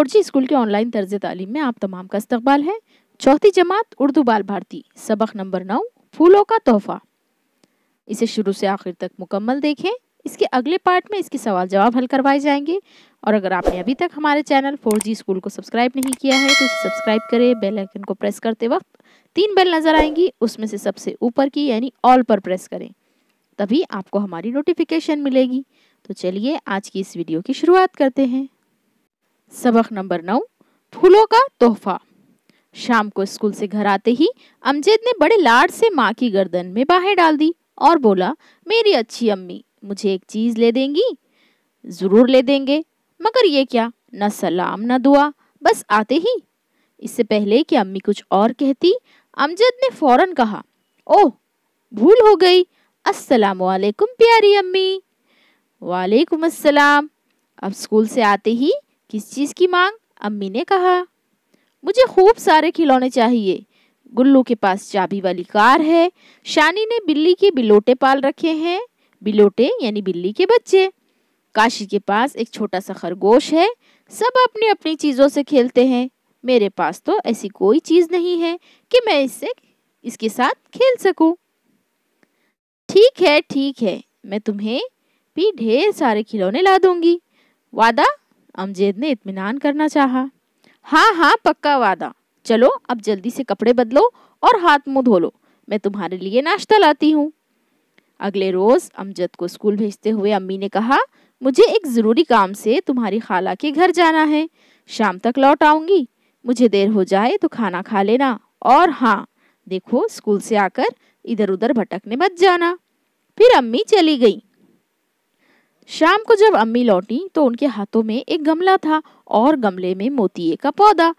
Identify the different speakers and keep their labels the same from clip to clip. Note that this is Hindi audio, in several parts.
Speaker 1: फोर जी स्कूल के ऑनलाइन तर्ज तालीम में आप तमाम का इस्तबाल है चौथी जमात उर्दू बाल भारती सबक नंबर नौ फूलों का तोहफा इसे शुरू से आखिर तक मुकम्मल देखें इसके अगले पार्ट में इसके सवाल जवाब हल करवाए जाएंगे और अगर आपने अभी तक हमारे चैनल फोर जी स्कूल को सब्सक्राइब नहीं किया है तो सब्सक्राइब करें बेल आइकन को प्रेस करते वक्त तीन बेल नज़र आएंगी उसमें से सबसे ऊपर की यानी ऑल पर प्रेस करें तभी आपको हमारी नोटिफिकेशन मिलेगी तो चलिए आज की इस वीडियो की शुरुआत करते हैं सबक नंबर नौ फूलों का तोहफा शाम को स्कूल से घर आते ही अमजद ने बड़े लाड से माँ की गर्दन में बाहें डाल दी और बोला मेरी अच्छी अम्मी मुझे एक चीज़ ले देंगी ज़रूर ले देंगे मगर ये क्या न सलाम न दुआ बस आते ही इससे पहले कि अम्मी कुछ और कहती अमजद ने फौरन कहा ओह भूल हो गई अस्सलाम वालेकुम प्यारी अम्मी वालेकुम अस्सलाम अब स्कूल से आते ही किस चीज़ की मांग अम्मी ने कहा मुझे खूब सारे खिलौने चाहिए गुल्लू के पास चाबी वाली कार है शानी ने बिल्ली के बिलोटे पाल रखे हैं बिलोटे यानी बिल्ली के बच्चे काशी के पास एक छोटा सा खरगोश है सब अपनी अपनी चीज़ों से खेलते हैं मेरे पास तो ऐसी कोई चीज़ नहीं है कि मैं इससे इसके साथ खेल सकूं। ठीक है ठीक है मैं तुम्हें भी ढेर सारे खिलौने ला दूंगी वादा अमजेद ने इतमान करना चाहा। हाँ हाँ पक्का वादा चलो अब जल्दी से कपड़े बदलो और हाथ मुंह धो लो मैं तुम्हारे लिए नाश्ता लाती हूँ अगले रोज़ अमजद को स्कूल भेजते हुए अम्मी ने कहा मुझे एक ज़रूरी काम से तुम्हारी खाला के घर जाना है शाम तक लौट आऊँगी मुझे देर हो जाए तो खाना खा लेना और हाँ देखो स्कूल से आकर इधर उधर भटकने मत जाना फिर अम्मी चली गई शाम को जब अम्मी लौटी तो उनके हाथों में एक गमला था और गमले में मोतिये का पौधा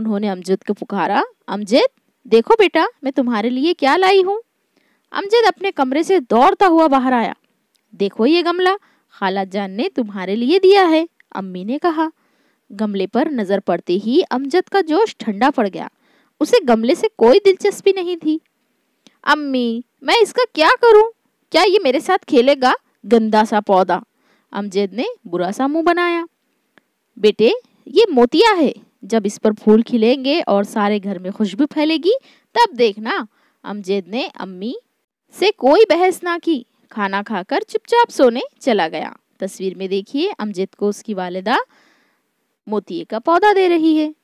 Speaker 1: उन्होंने अमजद को पुकारा अमजद देखो बेटा मैं तुम्हारे लिए क्या लाई हूँ अमजद अपने कमरे से दौड़ता हुआ बाहर आया देखो ये गमला खाला जान ने तुम्हारे लिए दिया है अम्मी ने कहा गमले पर नज़र पड़ते ही अमजद का जोश ठंडा पड़ गया उसे गमले से कोई दिलचस्पी नहीं थी अम्मी मैं इसका क्या करूं? क्या ये मेरे साथ खेलेगा गंदा सा पौधा अमजद ने बुरा सा मुंह बनाया बेटे ये मोतिया है जब इस पर फूल खिलेंगे और सारे घर में खुशबू फैलेगी तब देखना अमजद ने अम्मी से कोई बहस ना की खाना खाकर चुपचाप सोने चला गया तस्वीर में देखिए अमजद को उसकी वालिदा मोतिये का पौधा दे रही है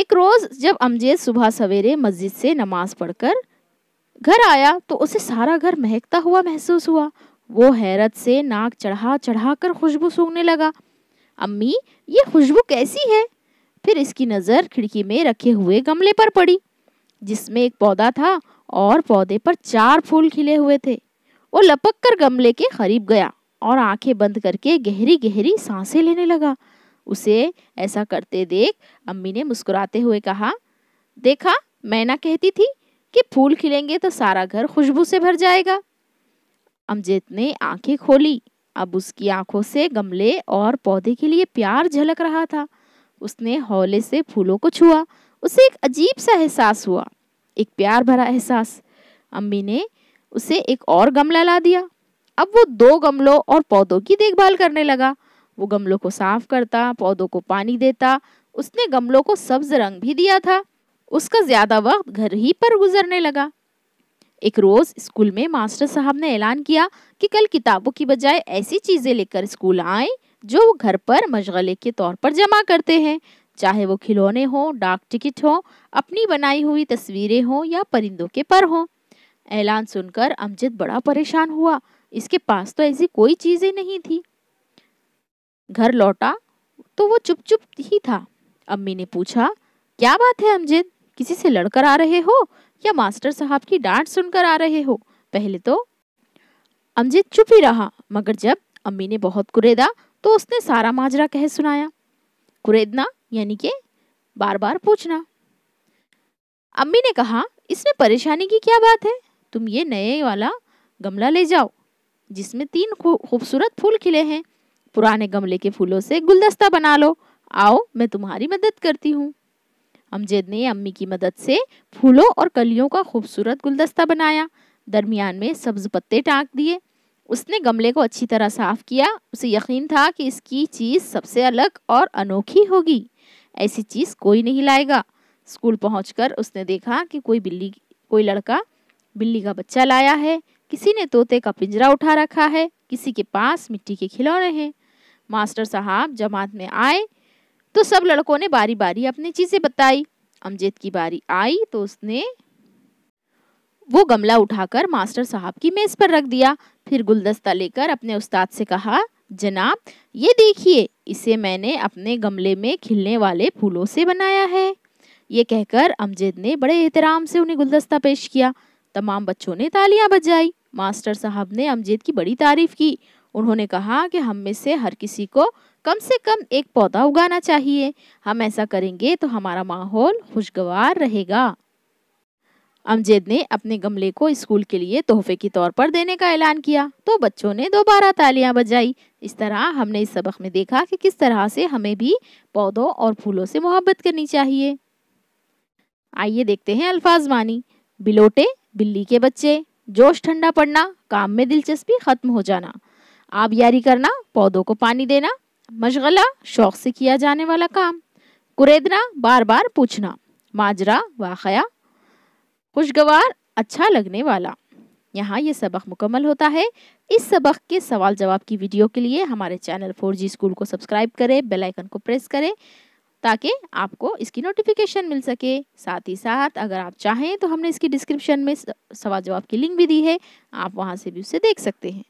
Speaker 1: एक रोज जब अमजद सुबह सवेरे मस्जिद से नमाज पढ़कर घर आया तो उसे सारा घर महकता हुआ महसूस हुआ वो हैरत से नाक चढ़ा चढ़ा कर खुशबू सूंघने लगा अम्मी ये खुशबू कैसी है फिर इसकी नज़र खिड़की में रखे हुए गमले पर पड़ी जिसमें एक पौधा था और पौधे पर चार फूल खिले हुए थे वो लपक कर गमले के करीब गया और आंखें बंद करके गहरी गहरी सांसें लेने लगा उसे ऐसा करते देख अम्मी ने मुस्कुराते हुए कहा देखा मैं ना कहती थी कि फूल खिलेंगे तो सारा घर खुशबू से भर जाएगा अमजेत ने आंखें खोली अब उसकी आंखों से गमले और पौधे के लिए प्यार झलक रहा था उसने हौले से फूलों को छुआ उसे एक अजीब सा एहसास हुआ एक प्यार भरा एहसास अम्मी ने उसे एक और गमला ला दिया अब वो दो गमलों और पौधों की देखभाल करने लगा वो गमलों को साफ करता पौधों को पानी देता उसने गमलों को सब्ज रंग भी दिया था उसका ज़्यादा वक्त घर ही पर गुजरने लगा एक रोज़ स्कूल में मास्टर साहब ने ऐलान किया कि कल किताबों की बजाय ऐसी चीज़ें लेकर स्कूल आए जो वो घर पर मशगले के तौर पर जमा करते हैं चाहे वो खिलौने हों डाक टिकट हो अपनी बनाई हुई तस्वीरें हों या परिंदों के पर हों ऐलान सुनकर अमजद बड़ा परेशान हुआ इसके पास तो ऐसी कोई चीज़ें नहीं थी घर लौटा तो वो चुप चुप ही था अम्मी ने पूछा क्या बात है अमजद किसी से लड़कर आ रहे हो या मास्टर साहब की डांट सुनकर आ रहे हो पहले तो अमजीत चुप ही रहा मगर जब अम्मी ने बहुत कुरेदा तो उसने सारा माजरा कह सुनाया कुरेदना यानी के बार बार पूछना अम्मी ने कहा इसमें परेशानी की क्या बात है तुम ये नए वाला गमला ले जाओ जिसमें तीन खूबसूरत फूल खिले हैं पुराने गमले के फूलों से गुलदस्ता बना लो आओ मैं तुम्हारी मदद करती हूँ अमजद ने अम्मी की मदद से फूलों और कलियों का खूबसूरत गुलदस्ता बनाया दरमियान में सब्ज पत्ते टाँक दिए उसने गमले को अच्छी तरह साफ किया उसे यकीन था कि इसकी चीज़ सबसे अलग और अनोखी होगी ऐसी चीज़ कोई नहीं लाएगा स्कूल पहुँच उसने देखा कि कोई बिल्ली कोई लड़का बिल्ली का बच्चा लाया है किसी ने तोते का पिंजरा उठा रखा है किसी के पास मिट्टी के खिलौने हैं मास्टर साहब जमात में आए तो सब लड़कों ने बारी बारी अपनी चीज़ें बताई अमजेद की बारी आई तो उसने वो गमला उठाकर मास्टर साहब की मेज़ पर रख दिया फिर गुलदस्ता लेकर अपने उस्ताद से कहा जनाब ये देखिए इसे मैंने अपने गमले में खिलने वाले फूलों से बनाया है ये कहकर अमजेद ने बड़े एहतराम से उन्हें गुलदस्ता पेश किया तमाम बच्चों ने तालियां बजाई मास्टर साहब ने अमजेद की बड़ी तारीफ की उन्होंने कहा कि हम में से हर किसी को कम से कम एक पौधा उगाना चाहिए हम ऐसा करेंगे तो हमारा माहौल खुशगवार रहेगा अमजेद ने अपने गमले को स्कूल के लिए तोहफे के तौर पर देने का ऐलान किया तो बच्चों ने दोबारा तालियां बजाई इस तरह हमने इस सबक में देखा कि किस तरह से हमें भी पौधों और फूलों से मोहब्बत करनी चाहिए आइए देखते हैं अल्फाज मानी बिलोटे बिल्ली के बच्चे जोश ठंडा पड़ना काम में दिलचस्पी खत्म हो जाना आबियारी करना पौधों को पानी देना मशगला शौक से किया जाने वाला काम कुरेदना बार बार पूछना माजरा वाकया खुशगवार अच्छा लगने वाला यहाँ ये सबक मुकम्मल होता है इस सबक के सवाल जवाब की वीडियो के लिए हमारे चैनल फोर जी स्कूल को सब्सक्राइब करें बेल आइकन को प्रेस करें ताकि आपको इसकी नोटिफिकेशन मिल सके साथ ही साथ अगर आप चाहें तो हमने इसकी डिस्क्रिप्शन में सवाल जवाब की लिंक भी दी है आप वहाँ से भी उसे देख सकते हैं